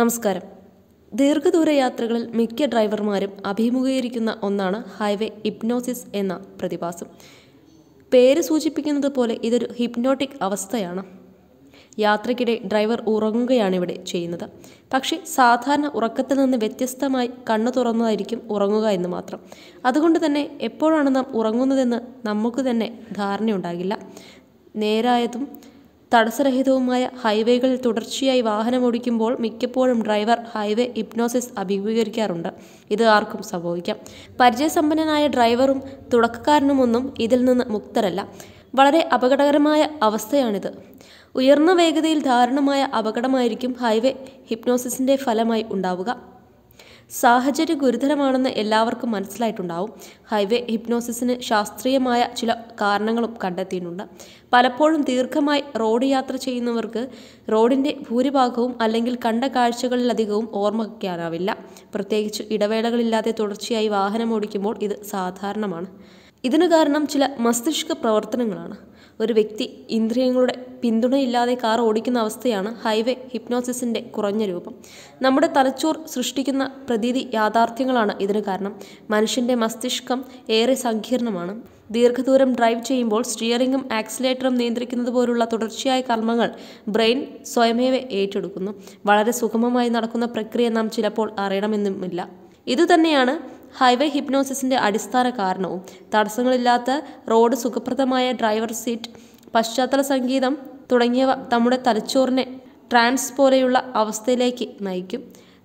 നമസ്കാരം ദീർഘദൂര യാത്രകളിൽ മിക്ക ഡ്രൈവർമാരും അഭിമുഖീകരിക്കുന്ന ഒന്നാണ് ഹൈവേ ഹിപ്നോസിസ് എന്ന പ്രതിഭാസം പേര് സൂചിപ്പിക്കുന്നത് പോലെ ഇതൊരു ഹിപ്നോട്ടിക് അവസ്ഥയാണ് യാത്രയ്ക്കിടെ ഡ്രൈവർ ഉറങ്ങുകയാണിവിടെ ചെയ്യുന്നത് പക്ഷേ സാധാരണ ഉറക്കത്തിൽ നിന്ന് വ്യത്യസ്തമായി കണ്ണു തുറന്നതായിരിക്കും ഉറങ്ങുക എന്ന് മാത്രം അതുകൊണ്ട് തന്നെ എപ്പോഴാണ് നാം ഉറങ്ങുന്നതെന്ന് നമുക്ക് തന്നെ ധാരണയുണ്ടാകില്ല നേരായതും തടസ്സരഹിതവുമായ ഹൈവേകളിൽ തുടർച്ചയായി വാഹനം ഓടിക്കുമ്പോൾ മിക്കപ്പോഴും ഡ്രൈവർ ഹൈവേ ഇപ്നോസിസ് അഭിമുഖീകരിക്കാറുണ്ട് ഇത് ആർക്കും സംഭവിക്കാം പരിചയസമ്പന്നനായ ഡ്രൈവറും തുടക്കക്കാരനുമൊന്നും ഇതിൽ നിന്ന് മുക്തരല്ല വളരെ അപകടകരമായ അവസ്ഥയാണിത് ഉയർന്ന വേഗതയിൽ ധാരണമായ അപകടമായിരിക്കും ഹൈവേ ഹിപ്നോസിസിൻ്റെ ഫലമായി ഉണ്ടാവുക സാഹചര്യം ഗുരുതരമാണെന്ന് എല്ലാവർക്കും മനസ്സിലായിട്ടുണ്ടാവും ഹൈവേ ഹിപ്നോസിസിന് ശാസ്ത്രീയമായ ചില കാരണങ്ങളും കണ്ടെത്തിയിട്ടുണ്ട് പലപ്പോഴും ദീർഘമായി റോഡ് യാത്ര ചെയ്യുന്നവർക്ക് റോഡിൻ്റെ ഭൂരിഭാഗവും അല്ലെങ്കിൽ കണ്ട കാഴ്ചകളിലധികവും ഓർമ്മിക്കാനാവില്ല പ്രത്യേകിച്ച് ഇടവേളകളില്ലാതെ തുടർച്ചയായി വാഹനം ഓടിക്കുമ്പോൾ ഇത് സാധാരണമാണ് ഇതിന് കാരണം ചില മസ്തിഷ്ക പ്രവർത്തനങ്ങളാണ് ഒരു വ്യക്തി ഇന്ദ്രിയങ്ങളുടെ പിന്തുണയില്ലാതെ കാർ ഓടിക്കുന്ന അവസ്ഥയാണ് ഹൈവേ ഹിപ്നോസിസിൻ്റെ കുറഞ്ഞ രൂപം നമ്മുടെ തലച്ചോർ സൃഷ്ടിക്കുന്ന പ്രതീതി യാഥാർത്ഥ്യങ്ങളാണ് ഇതിന് കാരണം മനുഷ്യൻ്റെ മസ്തിഷ്കം ഏറെ സങ്കീർണമാണ് ദീർഘദൂരം ഡ്രൈവ് ചെയ്യുമ്പോൾ സ്റ്റിയറിംഗും ആക്സിലേറ്ററും നിയന്ത്രിക്കുന്നത് പോലുള്ള തുടർച്ചയായ കർമ്മങ്ങൾ ബ്രെയിൻ സ്വയമേവ ഏറ്റെടുക്കുന്നു വളരെ സുഗമമായി നടക്കുന്ന പ്രക്രിയ നാം ചിലപ്പോൾ അറിയണമെന്നുമില്ല ഇതുതന്നെയാണ് ഹൈവേ ഹിപ്നോസിസിൻ്റെ അടിസ്ഥാന കാരണവും തടസ്സങ്ങളില്ലാത്ത റോഡ് സുഖപ്രദമായ ഡ്രൈവർ സീറ്റ് പശ്ചാത്തല സംഗീതം തുടങ്ങിയവ നമ്മുടെ തലച്ചോറിനെ ട്രാൻസ് പോലെയുള്ള അവസ്ഥയിലേക്ക് നയിക്കും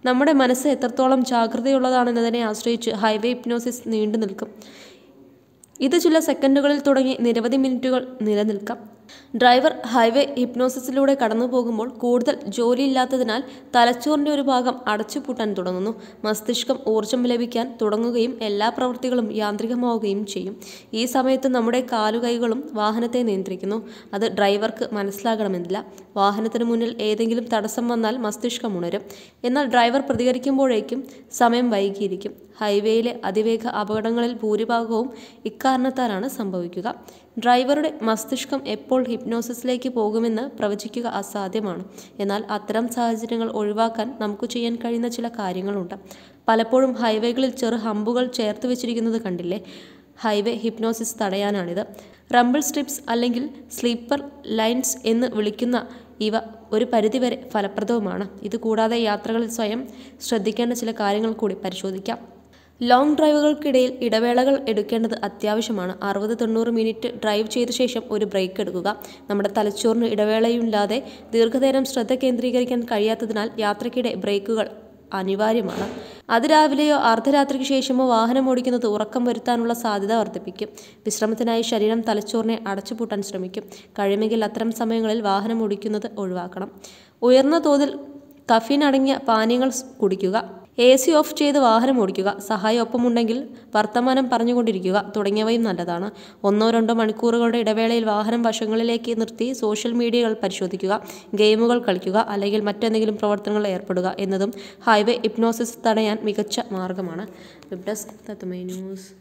നമ്മുടെ മനസ്സ് എത്രത്തോളം ജാഗ്രതയുള്ളതാണെന്നതിനെ ആശ്രയിച്ച് ഹൈവേ ഹിപ്നോസിസ് നീണ്ടു നിൽക്കും ഇത് ചില സെക്കൻഡുകളിൽ തുടങ്ങി നിരവധി മിനിറ്റുകൾ നിലനിൽക്കാം ഡ്രൈവർ ഹൈവേ ഹിപ്നോസിസിലൂടെ കടന്നു പോകുമ്പോൾ കൂടുതൽ ജോലിയില്ലാത്തതിനാൽ തലച്ചോറിൻ്റെ ഒരു ഭാഗം അടച്ചുപൂട്ടാൻ തുടങ്ങുന്നു മസ്തിഷ്കം ഊർജ്ജം ലഭിക്കാൻ തുടങ്ങുകയും എല്ലാ പ്രവൃത്തികളും യാന്ത്രികമാവുകയും ചെയ്യും ഈ സമയത്ത് നമ്മുടെ കാലുകൈകളും വാഹനത്തെ നിയന്ത്രിക്കുന്നു അത് ഡ്രൈവർക്ക് മനസ്സിലാകണമെന്നില്ല വാഹനത്തിന് മുന്നിൽ ഏതെങ്കിലും തടസ്സം വന്നാൽ മസ്തിഷ്കം ഉണരും എന്നാൽ ഡ്രൈവർ പ്രതികരിക്കുമ്പോഴേക്കും സമയം വൈകിയിരിക്കും ഹൈവേയിലെ അതിവേഗ അപകടങ്ങളിൽ ഭൂരിഭാഗവും ഇക്കാരണത്താലാണ് സംഭവിക്കുക ഡ്രൈവറുടെ മസ്തിഷ്കം എപ്പോൾ ഹിപ്നോസിസിലേക്ക് പോകുമെന്ന് പ്രവചിക്കുക അസാധ്യമാണ് എന്നാൽ അത്തരം സാഹചര്യങ്ങൾ ഒഴിവാക്കാൻ നമുക്ക് ചെയ്യാൻ കഴിയുന്ന ചില കാര്യങ്ങളുണ്ട് പലപ്പോഴും ഹൈവേകളിൽ ചെറു ഹമ്പുകൾ ചേർത്ത് വെച്ചിരിക്കുന്നത് കണ്ടില്ലേ ഹൈവേ ഹിപ്നോസിസ് തടയാനാണിത് റംബിൾ സ്ട്രിപ്സ് അല്ലെങ്കിൽ സ്ലീപ്പർ ലൈൻസ് എന്ന് വിളിക്കുന്ന ഇവ ഒരു പരിധിവരെ ഫലപ്രദവുമാണ് ഇതുകൂടാതെ യാത്രകളിൽ സ്വയം ശ്രദ്ധിക്കേണ്ട ചില കാര്യങ്ങൾ കൂടി പരിശോധിക്കാം ലോങ് ഡ്രൈവുകൾക്കിടയിൽ ഇടവേളകൾ എടുക്കേണ്ടത് അത്യാവശ്യമാണ് അറുപത് തൊണ്ണൂറ് മിനിറ്റ് ഡ്രൈവ് ചെയ്ത ശേഷം ഒരു ബ്രേക്ക് എടുക്കുക നമ്മുടെ തലച്ചോറിന് ഇടവേളയില്ലാതെ ദീർഘനേരം ശ്രദ്ധ കേന്ദ്രീകരിക്കാൻ കഴിയാത്തതിനാൽ യാത്രയ്ക്കിടെ ബ്രേക്കുകൾ അനിവാര്യമാണ് അതിരാവിലെയോ അർദ്ധരാത്രിക്ക് ശേഷമോ വാഹനം ഓടിക്കുന്നത് ഉറക്കം വരുത്താനുള്ള സാധ്യത വർദ്ധിപ്പിക്കും വിശ്രമത്തിനായി ശരീരം തലച്ചോറിനെ അടച്ചുപൂട്ടാൻ ശ്രമിക്കും കഴിയുമെങ്കിൽ അത്തരം സമയങ്ങളിൽ വാഹനം ഓടിക്കുന്നത് ഒഴിവാക്കണം ഉയർന്ന തോതിൽ കഫീൻ അടങ്ങിയ പാനീയങ്ങൾ കുടിക്കുക എ സി ഓഫ് ചെയ്ത് വാഹനം ഓടിക്കുക സഹായം ഒപ്പമുണ്ടെങ്കിൽ വർത്തമാനം പറഞ്ഞുകൊണ്ടിരിക്കുക തുടങ്ങിയവയും നല്ലതാണ് ഒന്നോ രണ്ടോ മണിക്കൂറുകളുടെ ഇടവേളയിൽ വാഹനം വശങ്ങളിലേക്ക് നിർത്തി സോഷ്യൽ മീഡിയകൾ പരിശോധിക്കുക ഗെയിമുകൾ കളിക്കുക അല്ലെങ്കിൽ മറ്റെന്തെങ്കിലും പ്രവർത്തനങ്ങൾ ഏർപ്പെടുക എന്നതും ഹൈവേ ഇപ്നോസിസ് തടയാൻ മികച്ച മാർഗമാണ് വെബ് ഡെസ്ക് ന്യൂസ്